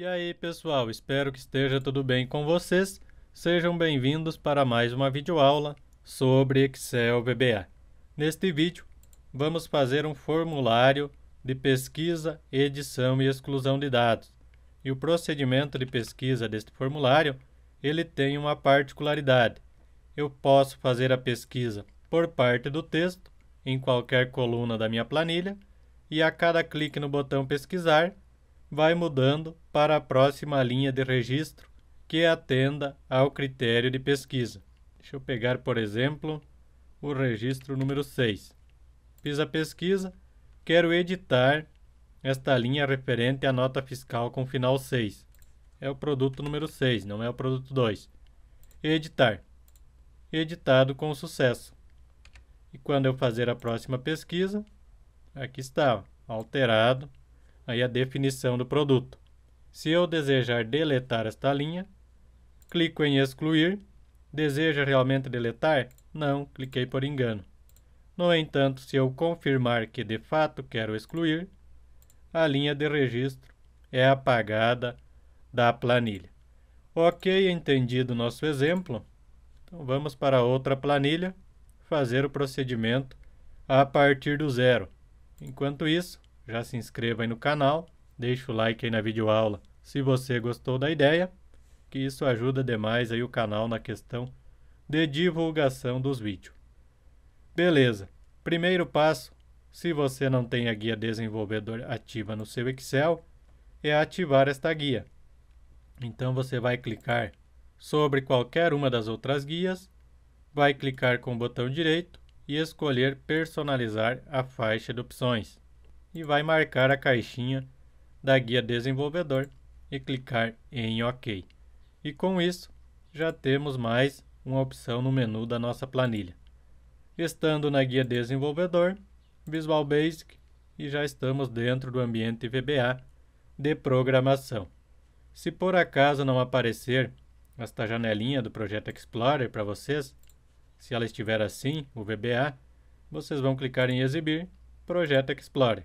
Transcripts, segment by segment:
E aí pessoal, espero que esteja tudo bem com vocês. Sejam bem-vindos para mais uma videoaula sobre Excel VBA. Neste vídeo, vamos fazer um formulário de pesquisa, edição e exclusão de dados. E o procedimento de pesquisa deste formulário, ele tem uma particularidade. Eu posso fazer a pesquisa por parte do texto, em qualquer coluna da minha planilha, e a cada clique no botão pesquisar, vai mudando para a próxima linha de registro que atenda ao critério de pesquisa. Deixa eu pegar, por exemplo, o registro número 6. Fiz a pesquisa, quero editar esta linha referente à nota fiscal com final 6. É o produto número 6, não é o produto 2. Editar. Editado com sucesso. E quando eu fazer a próxima pesquisa, aqui está, alterado aí a definição do produto. Se eu desejar deletar esta linha, clico em excluir. Deseja realmente deletar? Não, cliquei por engano. No entanto, se eu confirmar que de fato quero excluir, a linha de registro é apagada da planilha. Ok, entendido nosso exemplo. Então vamos para outra planilha fazer o procedimento a partir do zero. Enquanto isso, já se inscreva aí no canal, deixa o like aí na videoaula se você gostou da ideia, que isso ajuda demais aí o canal na questão de divulgação dos vídeos. Beleza, primeiro passo, se você não tem a guia desenvolvedor ativa no seu Excel, é ativar esta guia. Então você vai clicar sobre qualquer uma das outras guias, vai clicar com o botão direito e escolher personalizar a faixa de opções e vai marcar a caixinha da guia desenvolvedor e clicar em OK. E com isso, já temos mais uma opção no menu da nossa planilha. Estando na guia desenvolvedor, Visual Basic e já estamos dentro do ambiente VBA de programação. Se por acaso não aparecer esta janelinha do Projeto Explorer para vocês, se ela estiver assim, o VBA, vocês vão clicar em Exibir Projeto Explorer.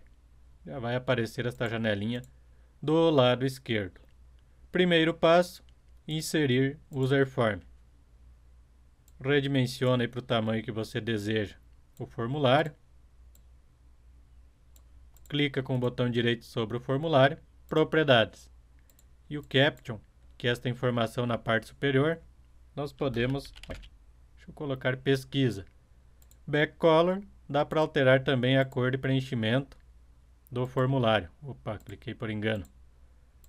Já vai aparecer esta janelinha do lado esquerdo. Primeiro passo, inserir user form. Redimensione para o tamanho que você deseja o formulário. Clica com o botão direito sobre o formulário, propriedades. E o caption, que é esta informação na parte superior, nós podemos, deixa eu colocar pesquisa. Back color, dá para alterar também a cor de preenchimento do formulário. Opa, cliquei por engano.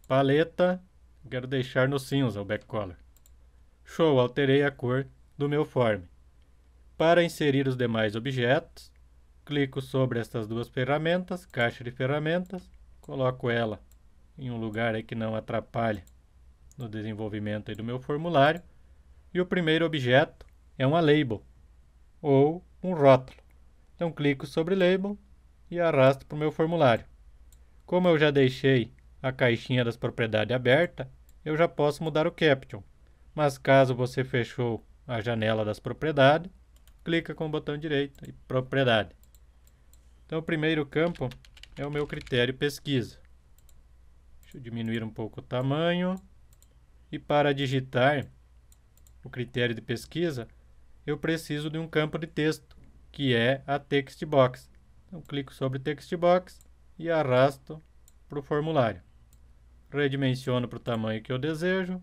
Paleta, quero deixar no cinza o back color. Show, alterei a cor do meu form. Para inserir os demais objetos, clico sobre estas duas ferramentas, caixa de ferramentas, coloco ela em um lugar aí que não atrapalhe no desenvolvimento aí do meu formulário. E o primeiro objeto é uma label ou um rótulo. Então clico sobre label, e arrasto para o meu formulário. Como eu já deixei a caixinha das propriedades aberta, eu já posso mudar o caption. Mas caso você fechou a janela das propriedades, clica com o botão direito e propriedade. Então o primeiro campo é o meu critério pesquisa. Deixa eu diminuir um pouco o tamanho. E para digitar o critério de pesquisa, eu preciso de um campo de texto, que é a text box. Eu clico sobre Textbox e arrasto para o formulário. Redimensiono para o tamanho que eu desejo.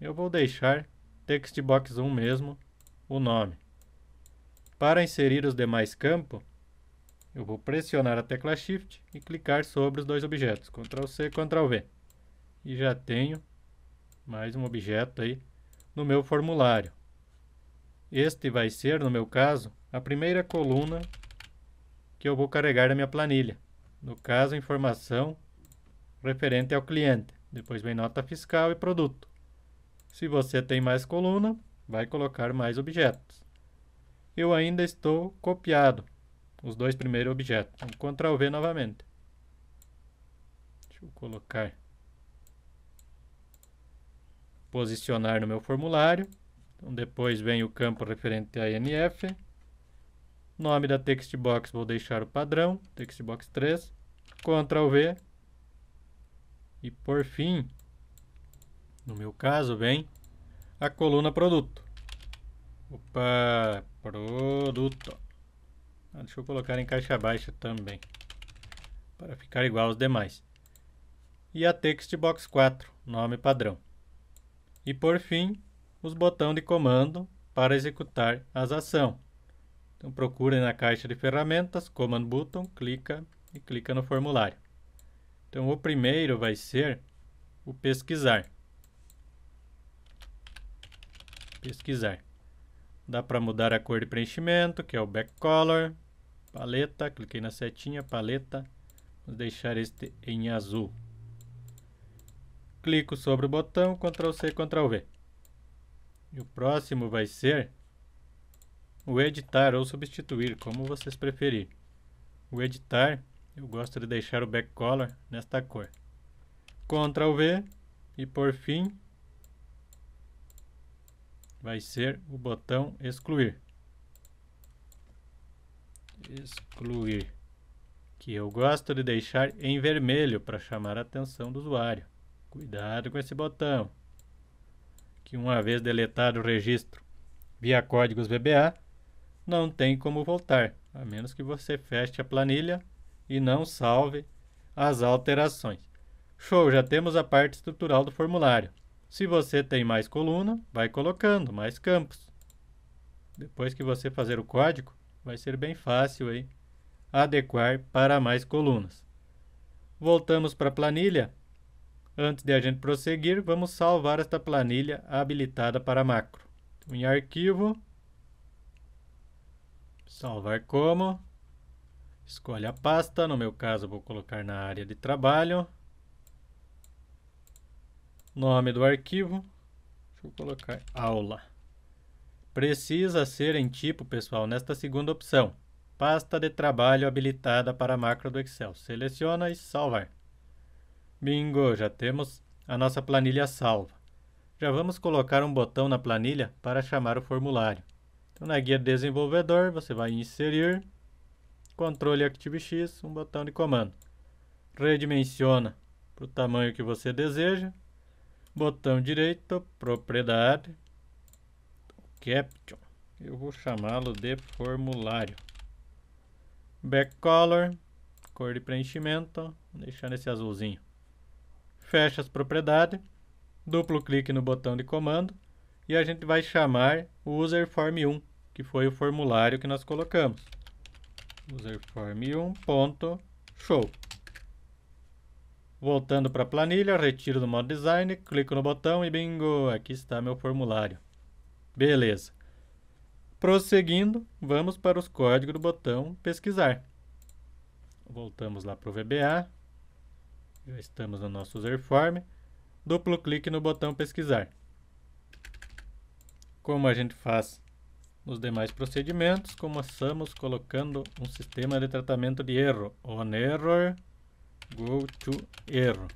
Eu vou deixar Textbox 1 mesmo o nome. Para inserir os demais campos, eu vou pressionar a tecla Shift e clicar sobre os dois objetos, Ctrl C e Ctrl V. E já tenho mais um objeto aí no meu formulário. Este vai ser, no meu caso, a primeira coluna que eu vou carregar na minha planilha. No caso, informação referente ao cliente. Depois vem nota fiscal e produto. Se você tem mais coluna, vai colocar mais objetos. Eu ainda estou copiado os dois primeiros objetos. Então, Ctrl V novamente. Deixa eu colocar. Posicionar no meu formulário. Então, depois vem o campo referente a NF. Nome da textbox vou deixar o padrão, textbox 3. Ctrl V. E por fim, no meu caso, vem a coluna produto. Opa, produto. Ah, deixa eu colocar em caixa baixa também, para ficar igual aos demais. E a textbox 4, nome padrão. E por fim, os botões de comando para executar as ações. Então procure na caixa de ferramentas, Command Button, clica e clica no formulário. Então o primeiro vai ser o pesquisar. Pesquisar. Dá para mudar a cor de preenchimento, que é o back color, paleta, cliquei na setinha, paleta, vamos deixar este em azul. Clico sobre o botão, Ctrl C, Ctrl V. E o próximo vai ser o editar ou substituir, como vocês preferirem. O editar, eu gosto de deixar o back color nesta cor. Ctrl V e por fim vai ser o botão excluir. Excluir, que eu gosto de deixar em vermelho para chamar a atenção do usuário. Cuidado com esse botão, que uma vez deletado o registro via códigos VBA, não tem como voltar, a menos que você feche a planilha e não salve as alterações. Show, já temos a parte estrutural do formulário. Se você tem mais coluna, vai colocando mais campos. Depois que você fazer o código, vai ser bem fácil aí adequar para mais colunas. Voltamos para a planilha. Antes de a gente prosseguir, vamos salvar esta planilha habilitada para macro. em arquivo, Salvar como. Escolhe a pasta, no meu caso vou colocar na área de trabalho. Nome do arquivo, deixa eu colocar aula. Precisa ser em tipo, pessoal, nesta segunda opção. Pasta de trabalho habilitada para a macro do Excel. Seleciona e salvar. Bingo, já temos a nossa planilha salva. Já vamos colocar um botão na planilha para chamar o formulário. Então, na né, guia desenvolvedor, você vai inserir controle ActiveX, um botão de comando. Redimensiona para o tamanho que você deseja. Botão direito, propriedade, caption. Eu vou chamá-lo de formulário. Back color, cor de preenchimento, vou deixar nesse azulzinho. Fecha as propriedades, duplo clique no botão de comando e a gente vai chamar user form 1 que foi o formulário que nós colocamos. Userform1.show. Voltando para a planilha, retiro do modo design, clico no botão e bingo, aqui está meu formulário. Beleza. Prosseguindo, vamos para os códigos do botão pesquisar. Voltamos lá para o VBA. Já estamos no nosso user form. Duplo clique no botão pesquisar. Como a gente faz nos demais procedimentos, começamos colocando um sistema de tratamento de erro. On error, go to error.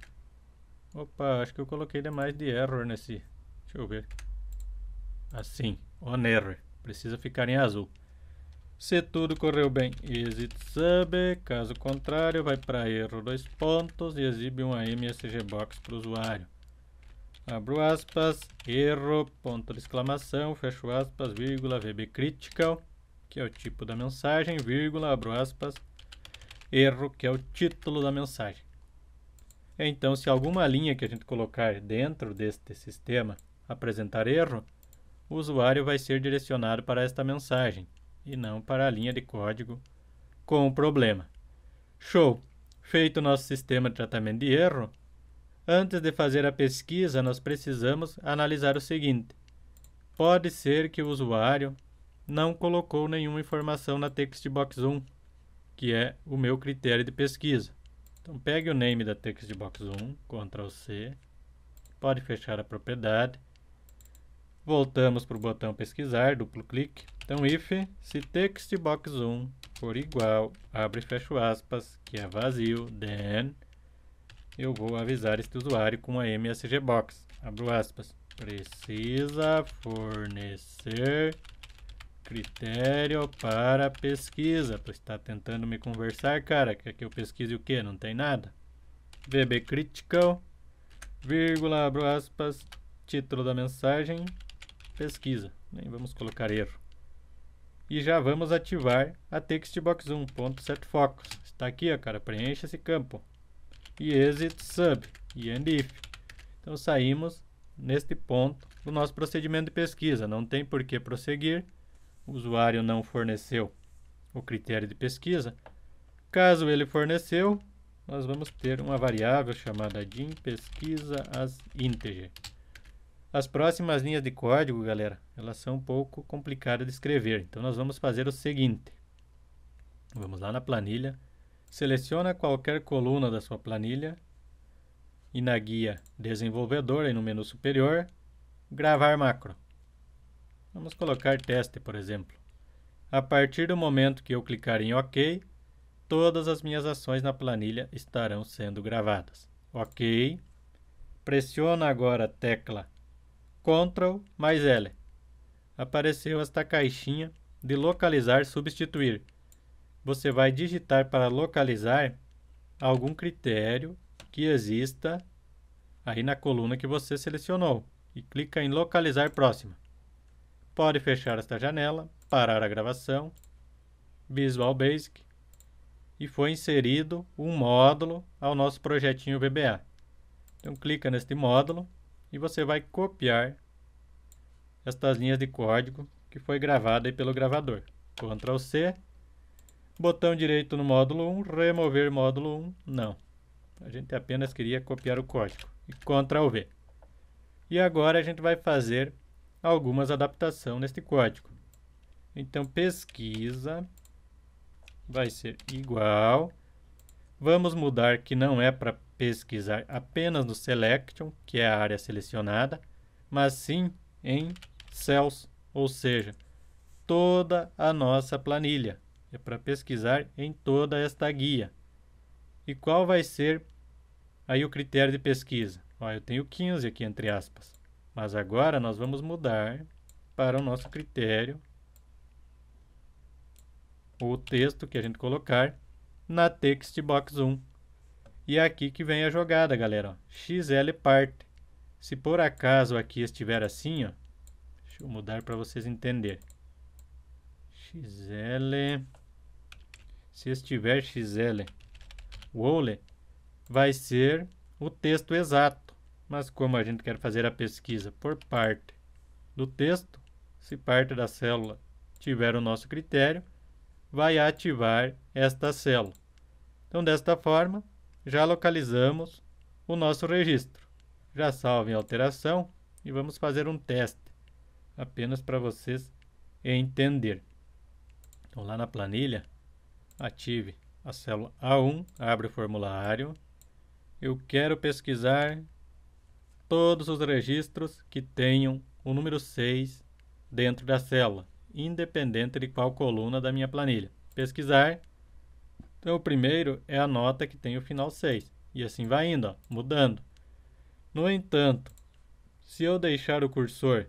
Opa, acho que eu coloquei demais de error nesse. Deixa eu ver. Assim, on error. Precisa ficar em azul. Se tudo correu bem, exit sub. Caso contrário, vai para erro dois pontos e exibe uma MSG box para o usuário abro aspas, erro, ponto de exclamação, fecho aspas, vírgula, VB critical, que é o tipo da mensagem, vírgula, abro aspas, erro, que é o título da mensagem. Então, se alguma linha que a gente colocar dentro deste sistema apresentar erro, o usuário vai ser direcionado para esta mensagem e não para a linha de código com o problema. Show! Feito o nosso sistema de tratamento de erro, Antes de fazer a pesquisa, nós precisamos analisar o seguinte: pode ser que o usuário não colocou nenhuma informação na textbox 1, que é o meu critério de pesquisa. Então pegue o name da textbox 1, Ctrl C, pode fechar a propriedade. Voltamos para o botão pesquisar, duplo clique. Então if se textbox 1 for igual, abre e fecha aspas, que é vazio, then eu vou avisar este usuário com a MSG Box. Abro aspas. Precisa fornecer critério para pesquisa. Tu está tentando me conversar, cara? Quer que eu pesquise o que? Não tem nada. VB Critical, vírgula, abro aspas, título da mensagem, pesquisa. Nem vamos colocar erro. E já vamos ativar a textbox1.setfocus. Está aqui, ó, cara. Preencha esse campo e exit sub e end if. Então saímos neste ponto do nosso procedimento de pesquisa. Não tem por que prosseguir. O usuário não forneceu o critério de pesquisa. Caso ele forneceu, nós vamos ter uma variável chamada din pesquisa as integer. As próximas linhas de código, galera, elas são um pouco complicadas de escrever. Então nós vamos fazer o seguinte. Vamos lá na planilha Seleciona qualquer coluna da sua planilha e na guia Desenvolvedor, aí no menu superior, Gravar macro. Vamos colocar teste, por exemplo. A partir do momento que eu clicar em OK, todas as minhas ações na planilha estarão sendo gravadas. OK. Pressiona agora a tecla Ctrl mais L. Apareceu esta caixinha de localizar substituir você vai digitar para localizar algum critério que exista aí na coluna que você selecionou e clica em localizar próxima. Pode fechar esta janela, parar a gravação, Visual Basic e foi inserido um módulo ao nosso projetinho VBA. Então clica neste módulo e você vai copiar estas linhas de código que foi gravada pelo gravador. Ctrl C Botão direito no módulo 1, remover módulo 1, não. A gente apenas queria copiar o código e Ctrl V. E agora a gente vai fazer algumas adaptações neste código. Então pesquisa vai ser igual. Vamos mudar que não é para pesquisar apenas no selection, que é a área selecionada, mas sim em cells, ou seja, toda a nossa planilha. É para pesquisar em toda esta guia. E qual vai ser aí o critério de pesquisa? Ó, eu tenho 15 aqui entre aspas. Mas agora nós vamos mudar para o nosso critério o texto que a gente colocar na text box 1. E é aqui que vem a jogada, galera. Ó. XL part. Se por acaso aqui estiver assim, ó, deixa eu mudar para vocês entenderem. XL se estiver XL Wole, vai ser o texto exato. Mas como a gente quer fazer a pesquisa por parte do texto, se parte da célula tiver o nosso critério, vai ativar esta célula. Então, desta forma, já localizamos o nosso registro. Já salve a alteração e vamos fazer um teste, apenas para vocês entenderem. Então, lá na planilha, Ative a célula A1, abre o formulário. Eu quero pesquisar todos os registros que tenham o número 6 dentro da célula, independente de qual coluna da minha planilha. Pesquisar. Então, o primeiro é a nota que tem o final 6. E assim vai indo, ó, mudando. No entanto, se eu deixar o cursor,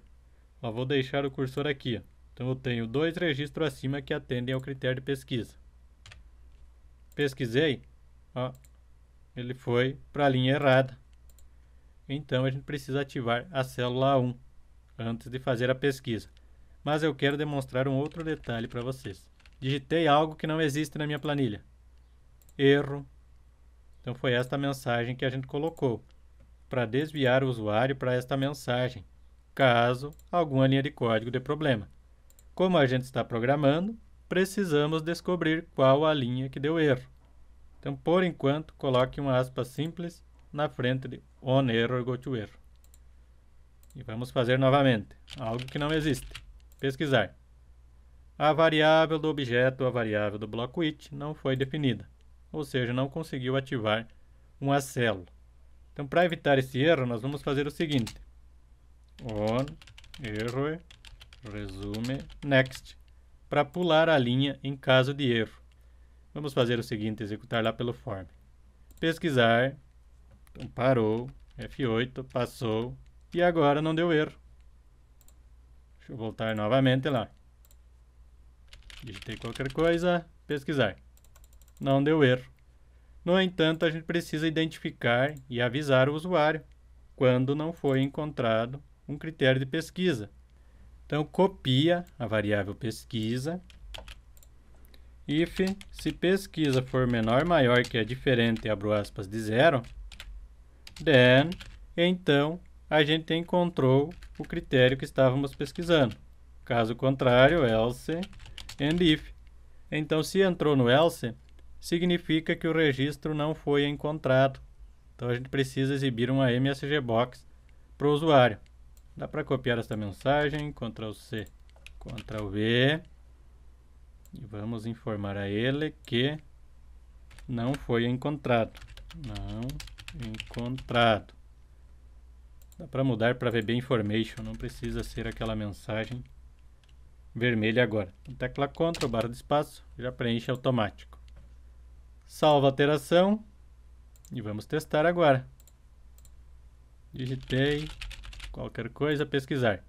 ó, vou deixar o cursor aqui. Ó. Então, eu tenho dois registros acima que atendem ao critério de pesquisa pesquisei, ó, ele foi para a linha errada. Então, a gente precisa ativar a célula 1 antes de fazer a pesquisa. Mas eu quero demonstrar um outro detalhe para vocês. Digitei algo que não existe na minha planilha. Erro. Então, foi esta mensagem que a gente colocou para desviar o usuário para esta mensagem, caso alguma linha de código dê problema. Como a gente está programando, precisamos descobrir qual a linha que deu erro. Então, por enquanto, coloque uma aspa simples na frente de on error go to error. E vamos fazer novamente, algo que não existe. Pesquisar. A variável do objeto, a variável do bloco it, não foi definida, ou seja, não conseguiu ativar um acelo. Então, para evitar esse erro, nós vamos fazer o seguinte. On error resume next para pular a linha em caso de erro. Vamos fazer o seguinte, executar lá pelo form. Pesquisar, então parou, F8, passou, e agora não deu erro. Deixa eu voltar novamente lá. Digitei qualquer coisa, pesquisar. Não deu erro. No entanto, a gente precisa identificar e avisar o usuário quando não foi encontrado um critério de pesquisa então, copia a variável pesquisa. If, se pesquisa for menor ou maior que a diferente, abro aspas, de zero, then, então, a gente encontrou o critério que estávamos pesquisando. Caso contrário, else and if. Então, se entrou no else, significa que o registro não foi encontrado. Então, a gente precisa exibir uma MSG box para o usuário. Dá para copiar esta mensagem, Ctrl C, Ctrl V. E vamos informar a ele que não foi encontrado. Não encontrado. Dá para mudar para VB Information, não precisa ser aquela mensagem vermelha agora. Então, tecla Ctrl, barra de espaço, já preenche automático. Salva a alteração e vamos testar agora. Digitei qualquer coisa pesquisar.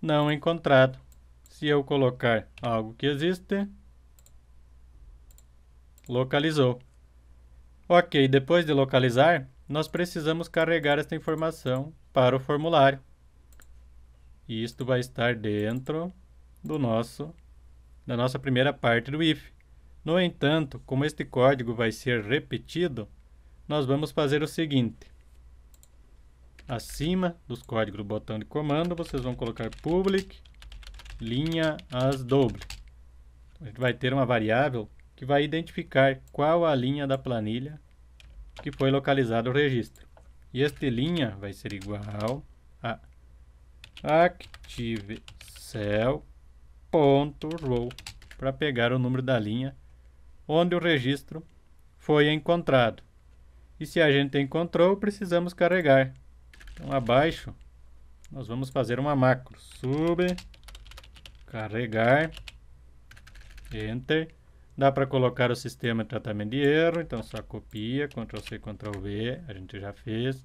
Não é encontrado. Se eu colocar algo que existe, localizou. Ok, depois de localizar, nós precisamos carregar esta informação para o formulário. E isto vai estar dentro do nosso da nossa primeira parte do if. No entanto, como este código vai ser repetido, nós vamos fazer o seguinte: acima dos códigos do botão de comando, vocês vão colocar public linha as doble. A gente vai ter uma variável que vai identificar qual a linha da planilha que foi localizado o registro. E este linha vai ser igual a ActiveCell.row para pegar o número da linha onde o registro foi encontrado. E se a gente encontrou, precisamos carregar então, abaixo, nós vamos fazer uma macro. Sub, carregar, Enter. Dá para colocar o sistema de tratamento de erro, então só copia, Ctrl C, Ctrl V, a gente já fez.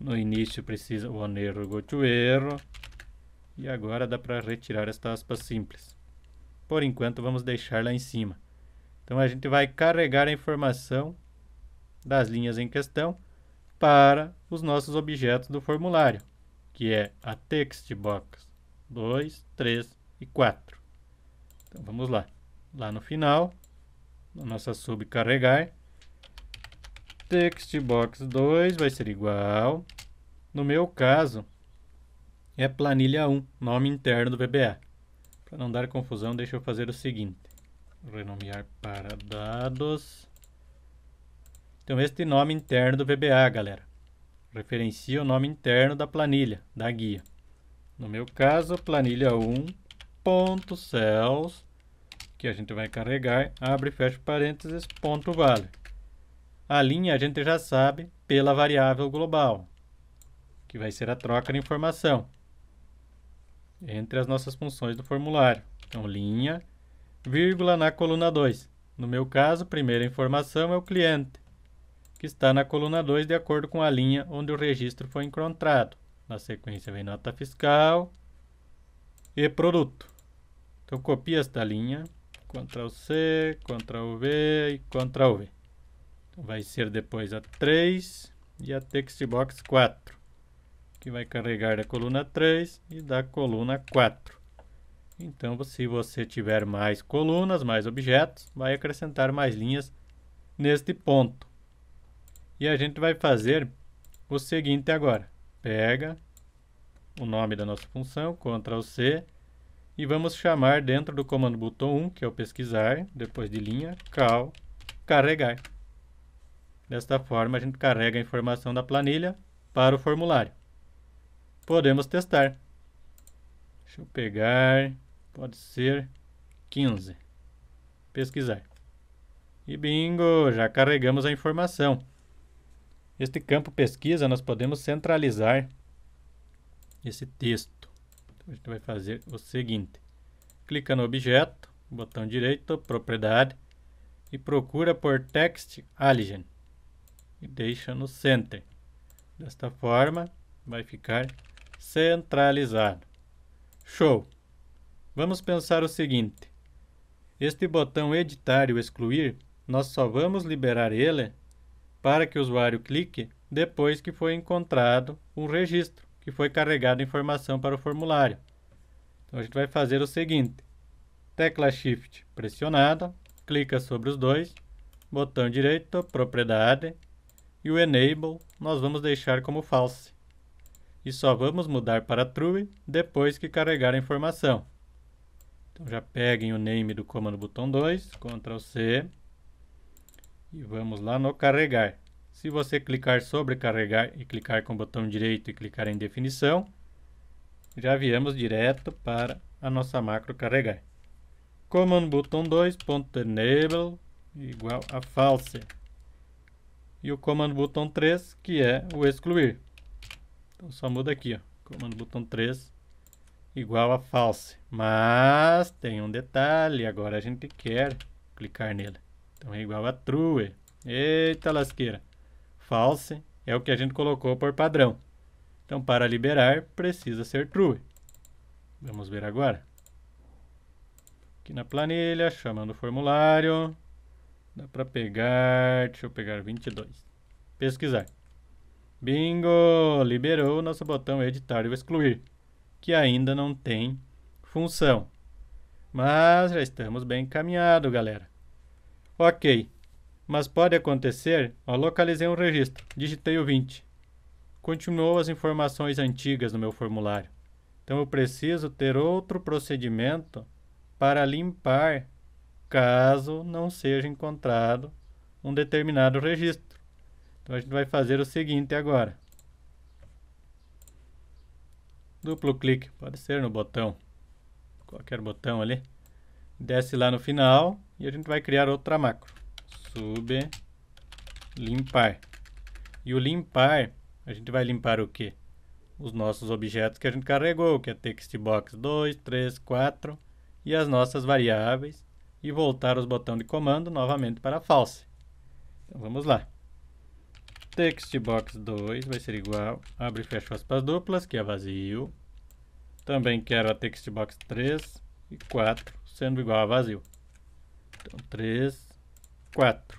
No início precisa o erro, go to erro. E agora dá para retirar esta aspa simples. Por enquanto vamos deixar lá em cima. Então a gente vai carregar a informação das linhas em questão para os nossos objetos do formulário, que é a textbox 2, 3 e 4. Então vamos lá. Lá no final, na nossa subcarregar, textbox 2 vai ser igual, no meu caso, é planilha 1, nome interno do VBA. Para não dar confusão, deixa eu fazer o seguinte. Renomear para dados então, este nome interno do VBA, galera, referencia o nome interno da planilha, da guia. No meu caso, planilha 1.cells, que a gente vai carregar, abre e fecha parênteses, ponto vale. A linha a gente já sabe pela variável global, que vai ser a troca de informação entre as nossas funções do formulário. Então, linha, vírgula na coluna 2. No meu caso, primeira informação é o cliente que está na coluna 2, de acordo com a linha onde o registro foi encontrado. Na sequência vem nota fiscal e produto. Então copia esta linha, Ctrl C, Ctrl V e Ctrl V. Então, vai ser depois a 3 e a textbox 4, que vai carregar da coluna 3 e da coluna 4. Então, se você tiver mais colunas, mais objetos, vai acrescentar mais linhas neste ponto. E a gente vai fazer o seguinte agora. Pega o nome da nossa função, Ctrl C, e vamos chamar dentro do comando botão 1, que é o pesquisar, depois de linha, cal, carregar. Desta forma, a gente carrega a informação da planilha para o formulário. Podemos testar. Deixa eu pegar, pode ser 15. Pesquisar. E bingo, já carregamos a informação. Este campo pesquisa, nós podemos centralizar esse texto. Então, a gente vai fazer o seguinte. Clica no objeto, botão direito, propriedade, e procura por text alien. E deixa no center. Desta forma, vai ficar centralizado. Show! Vamos pensar o seguinte. Este botão editar e excluir, nós só vamos liberar ele para que o usuário clique depois que foi encontrado um registro, que foi carregado informação para o formulário. Então a gente vai fazer o seguinte: tecla Shift pressionada, clica sobre os dois, botão direito, propriedade e o Enable nós vamos deixar como false. E só vamos mudar para True depois que carregar a informação. Então já peguem o name do comando botão 2, Ctrl C, e vamos lá no carregar. Se você clicar sobre carregar e clicar com o botão direito e clicar em definição, já viemos direto para a nossa macro carregar. Command button 2.enable igual a false. E o comando botão 3, que é o excluir. Então só muda aqui, ó. Comando botão 3 igual a false. Mas tem um detalhe, agora a gente quer clicar nele. Então é igual a true. Eita lasqueira. False é o que a gente colocou por padrão. Então para liberar precisa ser true. Vamos ver agora. Aqui na planilha, chamando o formulário. Dá para pegar, deixa eu pegar 22. Pesquisar. Bingo! Liberou o nosso botão editar ou excluir, que ainda não tem função. Mas já estamos bem encaminhados, galera. Ok, mas pode acontecer. Ó, localizei um registro, digitei o 20. Continuou as informações antigas no meu formulário. Então eu preciso ter outro procedimento para limpar caso não seja encontrado um determinado registro. Então a gente vai fazer o seguinte agora. Duplo clique, pode ser no botão, qualquer botão ali. Desce lá no final, e a gente vai criar outra macro. Sub limpar. E o limpar, a gente vai limpar o quê? Os nossos objetos que a gente carregou, que é textbox 2, 3, 4 e as nossas variáveis e voltar os botões de comando novamente para false. Então vamos lá. Textbox 2 vai ser igual, abre e fecha aspas duplas, que é vazio. Também quero a textbox 3 e 4 sendo igual a vazio. Então, 3, 4.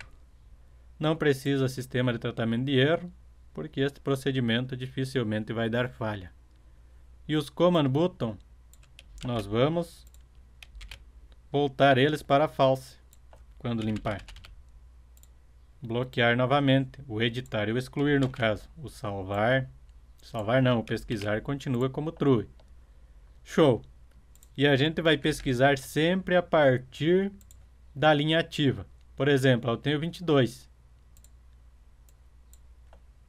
Não precisa sistema de tratamento de erro, porque este procedimento dificilmente vai dar falha. E os command button, nós vamos voltar eles para false quando limpar. Bloquear novamente, o editar e o excluir no caso. O salvar, salvar não, o pesquisar continua como true. Show! E a gente vai pesquisar sempre a partir da linha ativa. Por exemplo, eu tenho 22.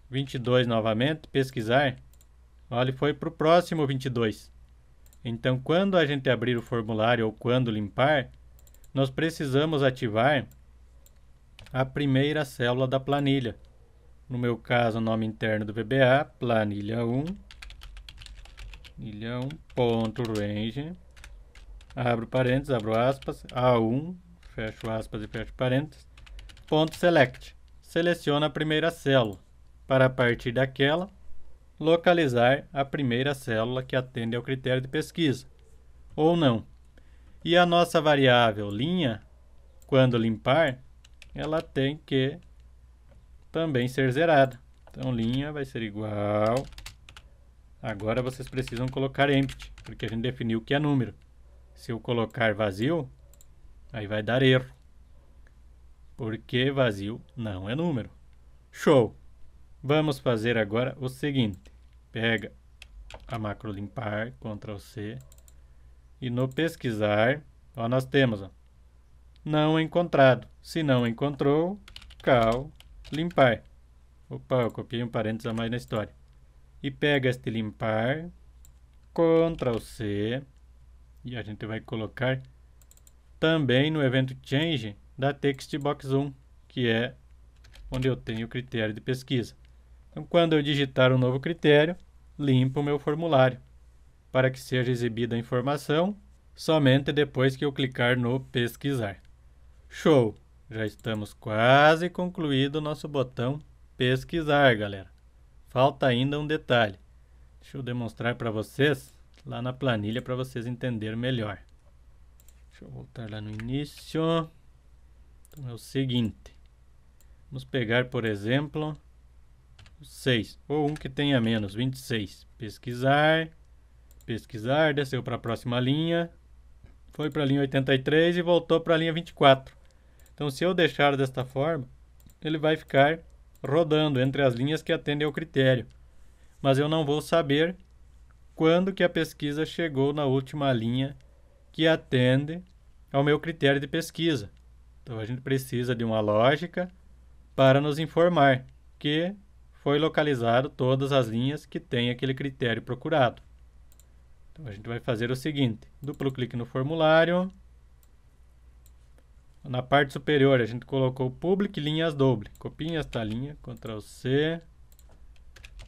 22 novamente, pesquisar. Olha, foi para o próximo 22. Então, quando a gente abrir o formulário ou quando limpar, nós precisamos ativar a primeira célula da planilha. No meu caso, o nome interno do VBA, planilha 1, planilha 1.range, abro parênteses, abro aspas, A1, fecho aspas e fecho parênteses, ponto select. Seleciona a primeira célula, para a partir daquela localizar a primeira célula que atende ao critério de pesquisa, ou não. E a nossa variável linha, quando limpar, ela tem que também ser zerada. Então, linha vai ser igual... Agora vocês precisam colocar empty, porque a gente definiu que é número. Se eu colocar vazio, Aí vai dar erro. Porque vazio não é número. Show! Vamos fazer agora o seguinte. Pega a macro limpar, Ctrl C. E no pesquisar, ó, nós temos, ó, não encontrado. Se não encontrou, cal limpar. Opa, eu copiei um parênteses a mais na história. E pega este limpar, Ctrl C, e a gente vai colocar também no evento Change da TextBox1, que é onde eu tenho o critério de pesquisa. Então, quando eu digitar um novo critério, limpo o meu formulário, para que seja exibida a informação somente depois que eu clicar no Pesquisar. Show! Já estamos quase concluído o nosso botão Pesquisar, galera. Falta ainda um detalhe. Deixa eu demonstrar para vocês lá na planilha para vocês entenderem melhor. Deixa eu voltar lá no início. Então é o seguinte. Vamos pegar, por exemplo, 6 ou um que tenha menos, 26. Pesquisar, pesquisar, desceu para a próxima linha, foi para a linha 83 e voltou para a linha 24. Então, se eu deixar desta forma, ele vai ficar rodando entre as linhas que atendem ao critério. Mas eu não vou saber quando que a pesquisa chegou na última linha que atende é o meu critério de pesquisa. Então a gente precisa de uma lógica para nos informar que foi localizado todas as linhas que têm aquele critério procurado. Então a gente vai fazer o seguinte: duplo clique no formulário. Na parte superior a gente colocou public linhas doble. Copia esta linha, Ctrl C,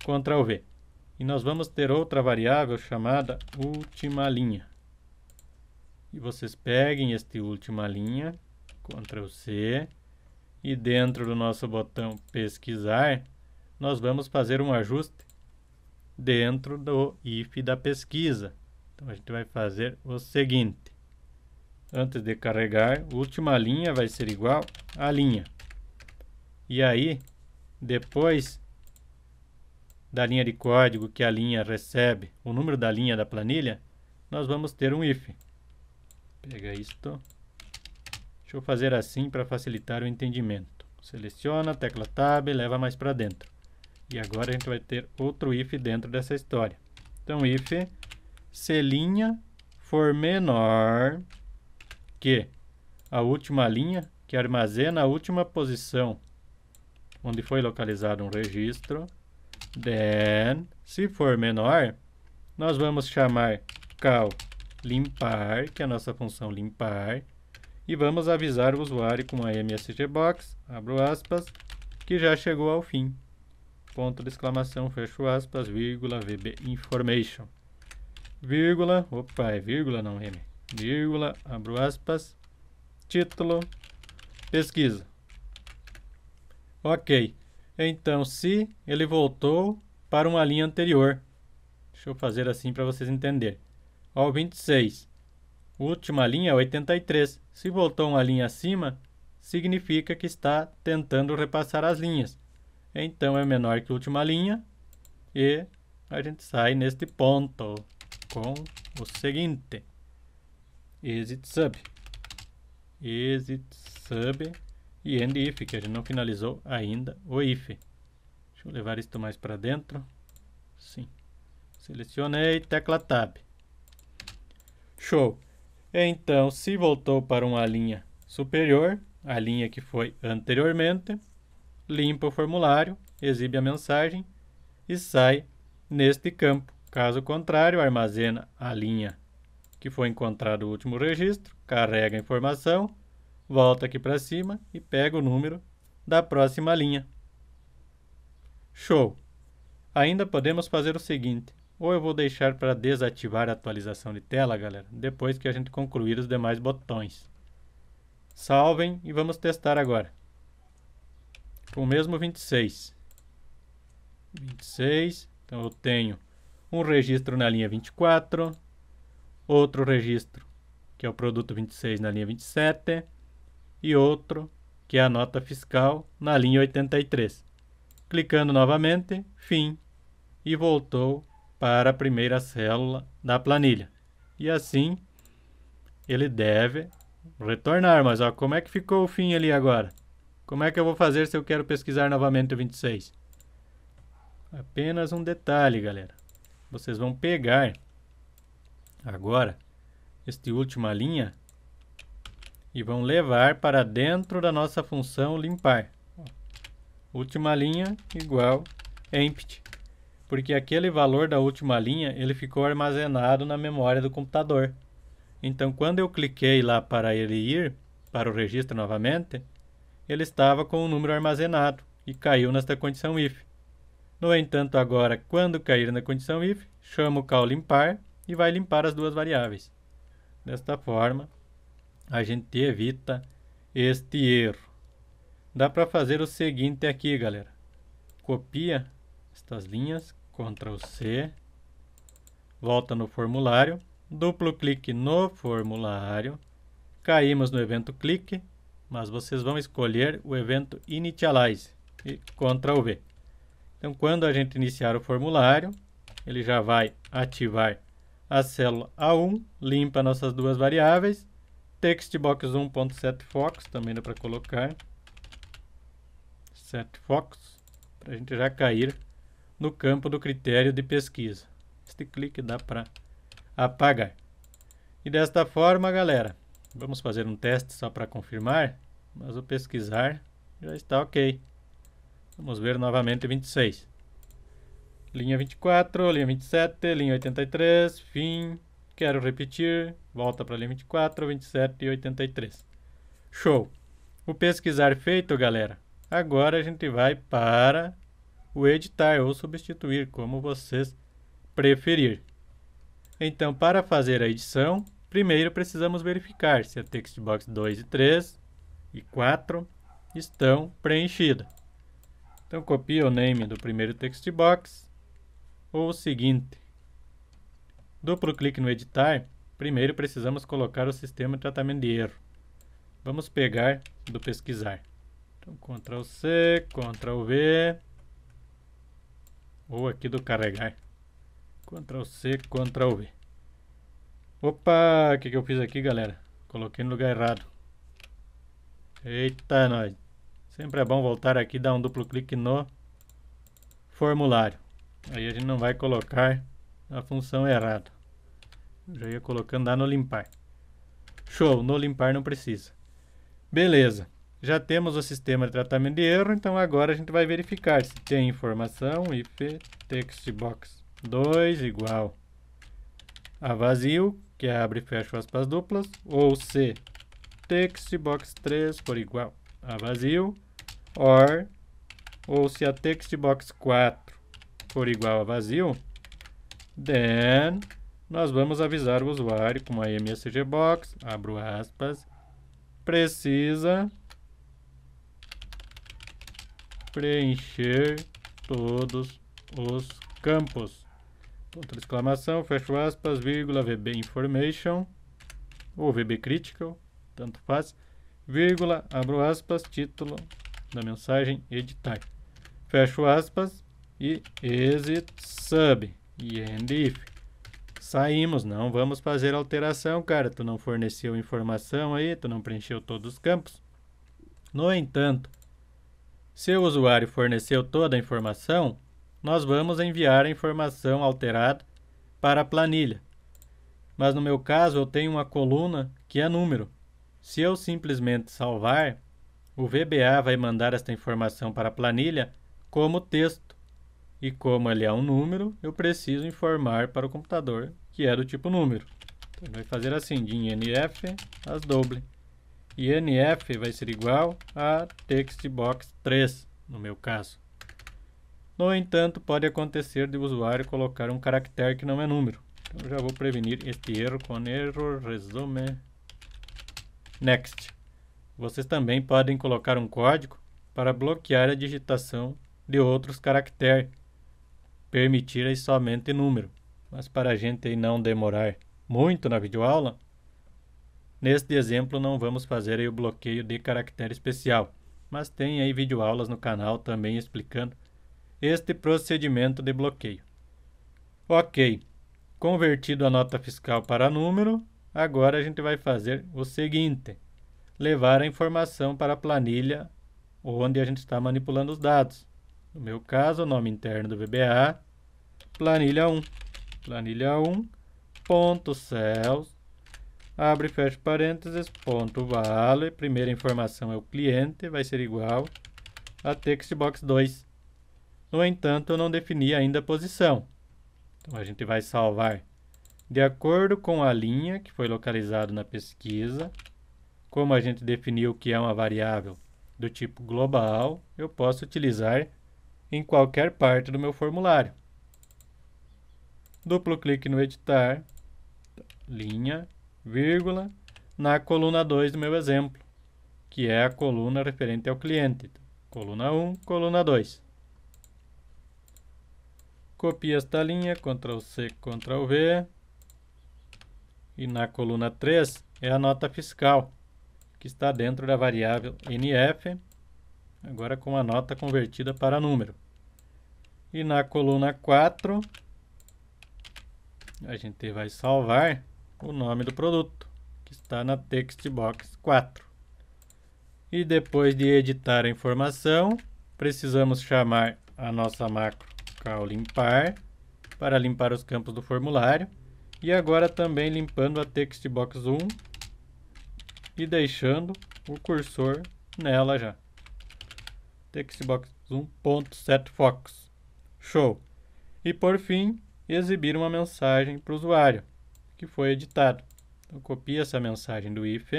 Ctrl V. E nós vamos ter outra variável chamada última linha. E vocês peguem esta última linha, Ctrl C, e dentro do nosso botão pesquisar, nós vamos fazer um ajuste dentro do if da pesquisa. Então a gente vai fazer o seguinte. Antes de carregar, última linha vai ser igual a linha. E aí, depois da linha de código que a linha recebe, o número da linha da planilha, nós vamos ter um if. Pega isto. Deixa eu fazer assim para facilitar o entendimento. Seleciona, tecla Tab, leva mais para dentro. E agora a gente vai ter outro if dentro dessa história. Então, if linha for menor que a última linha, que armazena a última posição onde foi localizado um registro, then, se for menor, nós vamos chamar call limpar, que é a nossa função limpar, e vamos avisar o usuário com a msgbox, abro aspas, que já chegou ao fim. Ponto de exclamação, fecho aspas, vírgula, vb information. Vírgula, opa, é vírgula não, M. Vírgula, abro aspas, título, pesquisa. Ok, então se ele voltou para uma linha anterior, deixa eu fazer assim para vocês entenderem ao 26. Última linha 83. Se voltou uma linha acima, significa que está tentando repassar as linhas. Então é menor que a última linha e a gente sai neste ponto com o seguinte. Exit sub. Exit sub e end if, que a gente não finalizou ainda o if. Deixa eu levar isto mais para dentro. Sim. Selecionei, tecla tab. Show. Então, se voltou para uma linha superior, a linha que foi anteriormente, limpa o formulário, exibe a mensagem e sai neste campo. Caso contrário, armazena a linha que foi encontrado o último registro, carrega a informação, volta aqui para cima e pega o número da próxima linha. Show! Ainda podemos fazer o seguinte: ou eu vou deixar para desativar a atualização de tela, galera, depois que a gente concluir os demais botões. Salvem e vamos testar agora. Com o mesmo 26. 26, então eu tenho um registro na linha 24, outro registro que é o produto 26 na linha 27 e outro que é a nota fiscal na linha 83. Clicando novamente, fim, e voltou para a primeira célula da planilha. E assim ele deve retornar. Mas ó, como é que ficou o fim ali agora? Como é que eu vou fazer se eu quero pesquisar novamente o 26? Apenas um detalhe, galera. Vocês vão pegar agora este última linha e vão levar para dentro da nossa função limpar. Última linha igual empty porque aquele valor da última linha ele ficou armazenado na memória do computador. Então, quando eu cliquei lá para ele ir para o registro novamente, ele estava com o número armazenado e caiu nesta condição if. No entanto, agora, quando cair na condição if, chama o call limpar e vai limpar as duas variáveis. Desta forma, a gente evita este erro. Dá para fazer o seguinte aqui, galera. Copia estas linhas, Ctrl C, volta no formulário, duplo clique no formulário, caímos no evento clique, mas vocês vão escolher o evento Initialize e Ctrl V. Então, quando a gente iniciar o formulário, ele já vai ativar a célula A1, limpa nossas duas variáveis, textbox 1.setFox, também dá para colocar, setFox, para a gente já cair no campo do critério de pesquisa. Este clique dá para apagar. E desta forma, galera, vamos fazer um teste só para confirmar, mas o pesquisar já está ok. Vamos ver novamente 26. Linha 24, linha 27, linha 83, fim, quero repetir, volta para a linha 24, 27 e 83. Show! O pesquisar feito, galera. Agora a gente vai para o editar ou substituir, como vocês preferir. Então, para fazer a edição, primeiro precisamos verificar se a textbox 2 e 3 e 4 estão preenchidas. Então, copio o name do primeiro textbox ou o seguinte. Duplo clique no editar, primeiro precisamos colocar o sistema de tratamento de erro. Vamos pegar do pesquisar. Então, Ctrl C, Ctrl V, ou aqui do carregar. Ctrl C, Ctrl V. Opa, o que, que eu fiz aqui, galera? Coloquei no lugar errado. Eita, nós. Sempre é bom voltar aqui e dar um duplo clique no formulário. Aí a gente não vai colocar a função errada. Eu já ia colocando lá no limpar. Show, no limpar não precisa. Beleza. Já temos o sistema de tratamento de erro, então agora a gente vai verificar se tem informação if textbox 2 igual a vazio, que abre e fecha aspas duplas, ou se textbox 3 for igual a vazio, or, ou se a textbox 4 for igual a vazio, then nós vamos avisar o usuário com a msgbox, abro aspas, precisa preencher todos os campos. Ponto de exclamação, fecho aspas, vírgula, VB Information, ou VB Critical, tanto faz, vírgula, abro aspas, título da mensagem editar. Fecho aspas e exit sub e end if. Saímos, não vamos fazer alteração, cara. Tu não forneceu informação aí, tu não preencheu todos os campos. No entanto, se o usuário forneceu toda a informação, nós vamos enviar a informação alterada para a planilha. Mas no meu caso, eu tenho uma coluna que é número. Se eu simplesmente salvar, o VBA vai mandar esta informação para a planilha como texto. E como ele é um número, eu preciso informar para o computador que é do tipo número. Então, vai fazer assim, dinf as doble. INF vai ser igual a textbox 3, no meu caso. No entanto, pode acontecer de o usuário colocar um caractere que não é número. Então, já vou prevenir este erro com erro resume next. Vocês também podem colocar um código para bloquear a digitação de outros caracteres, permitir somente número. Mas para a gente não demorar muito na videoaula, Neste exemplo, não vamos fazer o bloqueio de caractere especial, mas tem aí videoaulas no canal também explicando este procedimento de bloqueio. Ok, convertido a nota fiscal para número, agora a gente vai fazer o seguinte, levar a informação para a planilha onde a gente está manipulando os dados. No meu caso, o nome interno do VBA, planilha 1, planilha 1, ponto cells, abre e fecha parênteses, ponto vale, primeira informação é o cliente, vai ser igual a textbox 2. No entanto, eu não defini ainda a posição. Então, a gente vai salvar de acordo com a linha que foi localizada na pesquisa. Como a gente definiu que é uma variável do tipo global, eu posso utilizar em qualquer parte do meu formulário. Duplo clique no editar, linha, vírgula, na coluna 2 do meu exemplo, que é a coluna referente ao cliente. Coluna 1, um, coluna 2. Copia esta linha, Ctrl C, Ctrl V. E na coluna 3 é a nota fiscal, que está dentro da variável NF, agora com a nota convertida para número. E na coluna 4, a gente vai salvar o nome do produto, que está na text box 4. E depois de editar a informação, precisamos chamar a nossa macro cal limpar para limpar os campos do formulário e agora também limpando a text box 1 e deixando o cursor nela já. Textbox 1.setFox. Show! E por fim, exibir uma mensagem para o usuário que foi editado. Então, copia essa mensagem do if,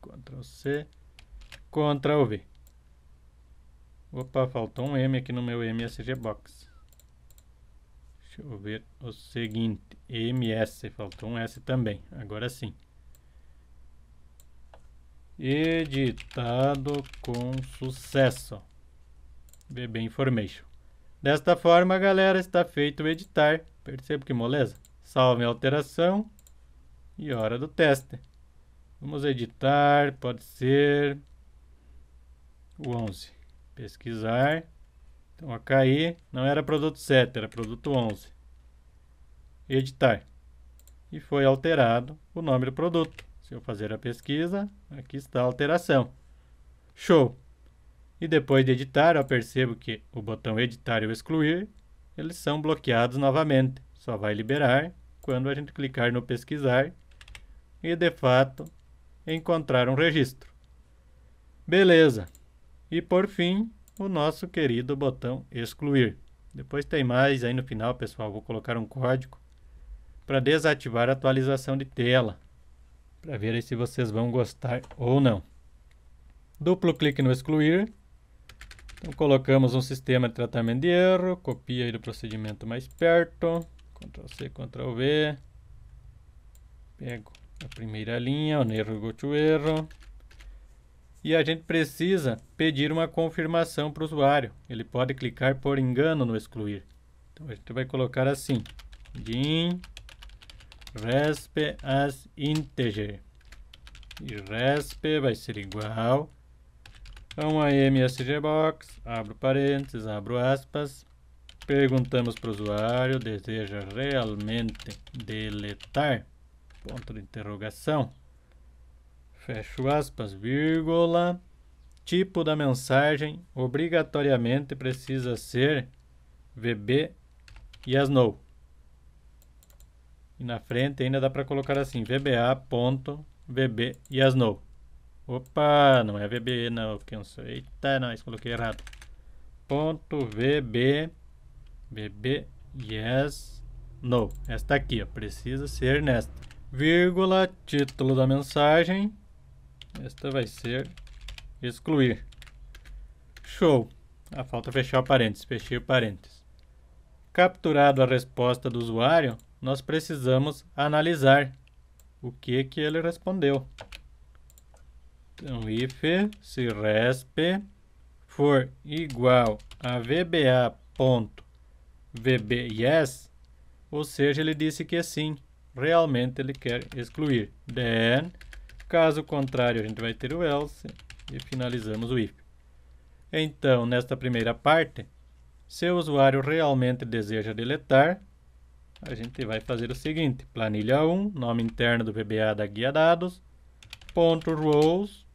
Ctrl C, Ctrl V. Opa, faltou um M aqui no meu MSG Box. Deixa eu ver o seguinte, MS, faltou um S também, agora sim. Editado com sucesso. BB Information. Desta forma, galera, está feito o editar. Percebo que moleza? Salve a alteração. E hora do teste. Vamos editar, pode ser o 11. Pesquisar. Então, a não era produto 7, era produto 11. Editar. E foi alterado o nome do produto. Se eu fazer a pesquisa, aqui está a alteração. Show! E depois de editar, eu percebo que o botão editar e o excluir, eles são bloqueados novamente. Só vai liberar quando a gente clicar no pesquisar e de fato encontrar um registro. Beleza. E por fim, o nosso querido botão excluir. Depois tem mais aí no final, pessoal, vou colocar um código para desativar a atualização de tela, para ver se vocês vão gostar ou não. Duplo clique no excluir. Então colocamos um sistema de tratamento de erro, copia aí do procedimento mais perto. Ctrl C, Ctrl V. Pego a primeira linha, o erro go to erro. E a gente precisa pedir uma confirmação para o usuário. Ele pode clicar por engano no excluir. Então a gente vai colocar assim: din resp as integer. E resp vai ser igual a uma msgbox, abro parênteses, abro aspas, Perguntamos para o usuário, deseja realmente deletar? Ponto de interrogação. Fecho aspas, vírgula. Tipo da mensagem obrigatoriamente precisa ser VB yes no. E na frente ainda dá para colocar assim, VBA.VB yes no. Opa, não é VB não, fiquei Eita, nós, coloquei errado. Ponto VB BB yes no. Esta aqui, ó, precisa ser nesta. Vírgula, título da mensagem. Esta vai ser excluir. Show. A falta fechar parênteses, fechei parênteses. Capturado a resposta do usuário, nós precisamos analisar o que que ele respondeu. Então, if se resp for igual a vba ponto VB yes, ou seja, ele disse que sim, realmente ele quer excluir. Then, caso contrário, a gente vai ter o else e finalizamos o if. Então, nesta primeira parte, se o usuário realmente deseja deletar, a gente vai fazer o seguinte, planilha 1, nome interno do VBA da guia dados, ponto rows,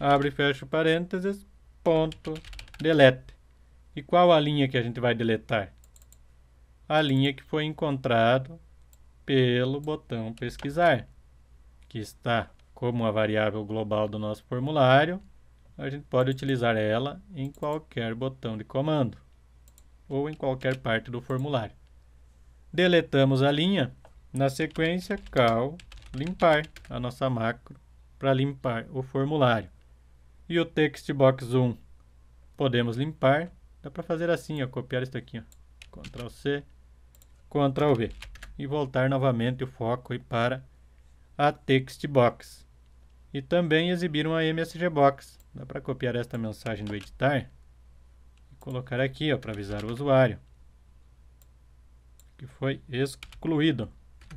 abre e fecha parênteses, ponto delete. E qual a linha que a gente vai deletar? A linha que foi encontrada pelo botão pesquisar, que está como a variável global do nosso formulário. A gente pode utilizar ela em qualquer botão de comando ou em qualquer parte do formulário. Deletamos a linha. Na sequência, Call limpar a nossa macro para limpar o formulário. E o textbox 1 podemos limpar Dá é para fazer assim, ó. Copiar isso aqui, ó. Ctrl C, Ctrl V. E voltar novamente o foco aí para a text box. E também exibir uma MSG box. Dá para copiar esta mensagem do editar e colocar aqui, ó, para avisar o usuário que foi excluído.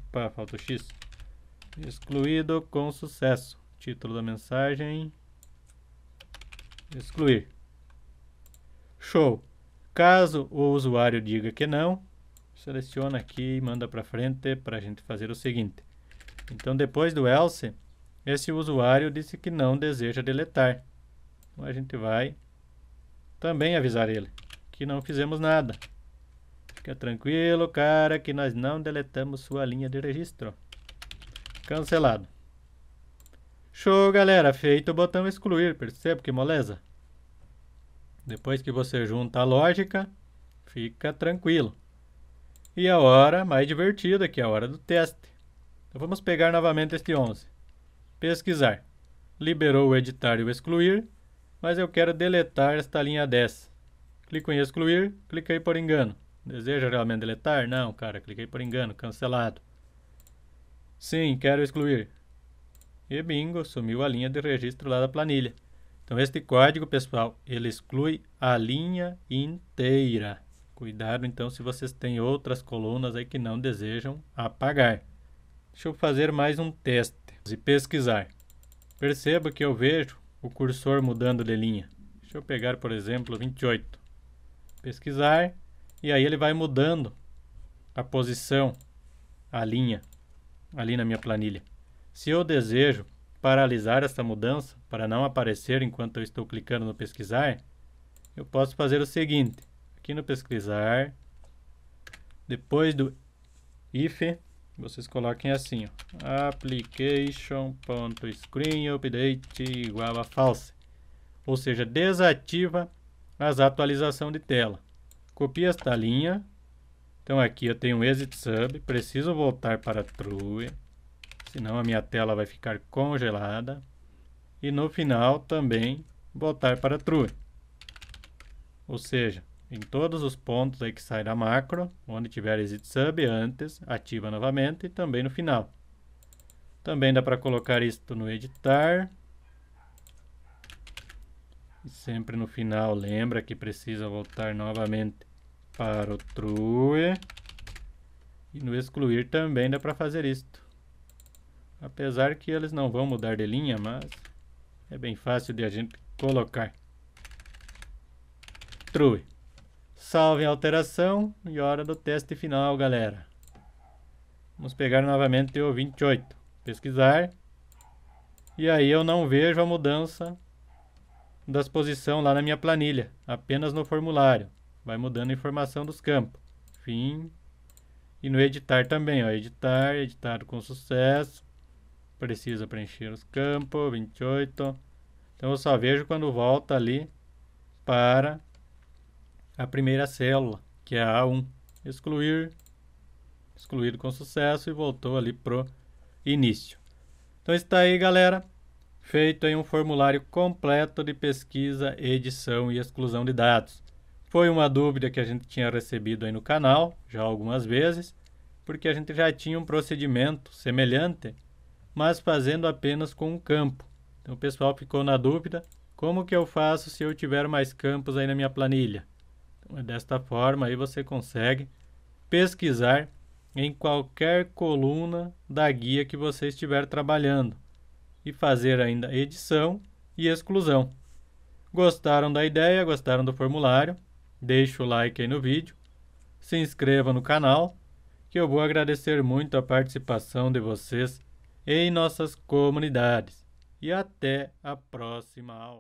Opa, falta o X. Excluído com sucesso. Título da mensagem: Excluir. Show. Caso o usuário diga que não, seleciona aqui e manda para frente para a gente fazer o seguinte. Então, depois do else, esse usuário disse que não deseja deletar. Então, a gente vai também avisar ele que não fizemos nada. Fica tranquilo, cara, que nós não deletamos sua linha de registro. Cancelado. Show, galera. Feito o botão excluir. Percebe que moleza? Depois que você junta a lógica, fica tranquilo. E a hora mais divertida, que é a hora do teste. Então vamos pegar novamente este 11. Pesquisar. Liberou o editar e o excluir, mas eu quero deletar esta linha 10. Clico em excluir, cliquei por engano. Deseja realmente deletar? Não, cara, cliquei por engano, cancelado. Sim, quero excluir. E bingo, sumiu a linha de registro lá da planilha. Então, este código, pessoal, ele exclui a linha inteira. Cuidado, então, se vocês têm outras colunas aí que não desejam apagar. Deixa eu fazer mais um teste e pesquisar. Perceba que eu vejo o cursor mudando de linha. Deixa eu pegar, por exemplo, 28. Pesquisar, e aí ele vai mudando a posição, a linha, ali na minha planilha. Se eu desejo paralisar essa mudança para não aparecer enquanto eu estou clicando no pesquisar, eu posso fazer o seguinte. Aqui no pesquisar, depois do if, vocês coloquem assim, ó, application.screenUpdate igual a false. Ou seja, desativa as atualizações de tela. Copia esta linha. Então aqui eu tenho um exit sub, preciso voltar para true senão a minha tela vai ficar congelada. E no final também botar para true. Ou seja, em todos os pontos aí que sai da macro, onde tiver exit sub antes, ativa novamente e também no final. Também dá para colocar isto no editar. E sempre no final, lembra que precisa voltar novamente para o true. E no excluir também dá para fazer isto. Apesar que eles não vão mudar de linha, mas é bem fácil de a gente colocar. True. Salve a alteração e hora do teste final, galera. Vamos pegar novamente o 28. Pesquisar. E aí eu não vejo a mudança das posição lá na minha planilha, apenas no formulário. Vai mudando a informação dos campos. Fim. E no editar também, ó, editar, editado com sucesso. Precisa preencher os campos, 28. Então, eu só vejo quando volta ali para a primeira célula, que é a A1. Excluir, excluído com sucesso e voltou ali pro início. Então, está aí, galera. Feito aí um formulário completo de pesquisa, edição e exclusão de dados. Foi uma dúvida que a gente tinha recebido aí no canal, já algumas vezes, porque a gente já tinha um procedimento semelhante mas fazendo apenas com um campo. Então o pessoal ficou na dúvida, como que eu faço se eu tiver mais campos aí na minha planilha? Então, é desta forma aí você consegue pesquisar em qualquer coluna da guia que você estiver trabalhando e fazer ainda edição e exclusão. Gostaram da ideia? Gostaram do formulário? Deixe o like aí no vídeo, se inscreva no canal, que eu vou agradecer muito a participação de vocês em nossas comunidades. E até a próxima aula.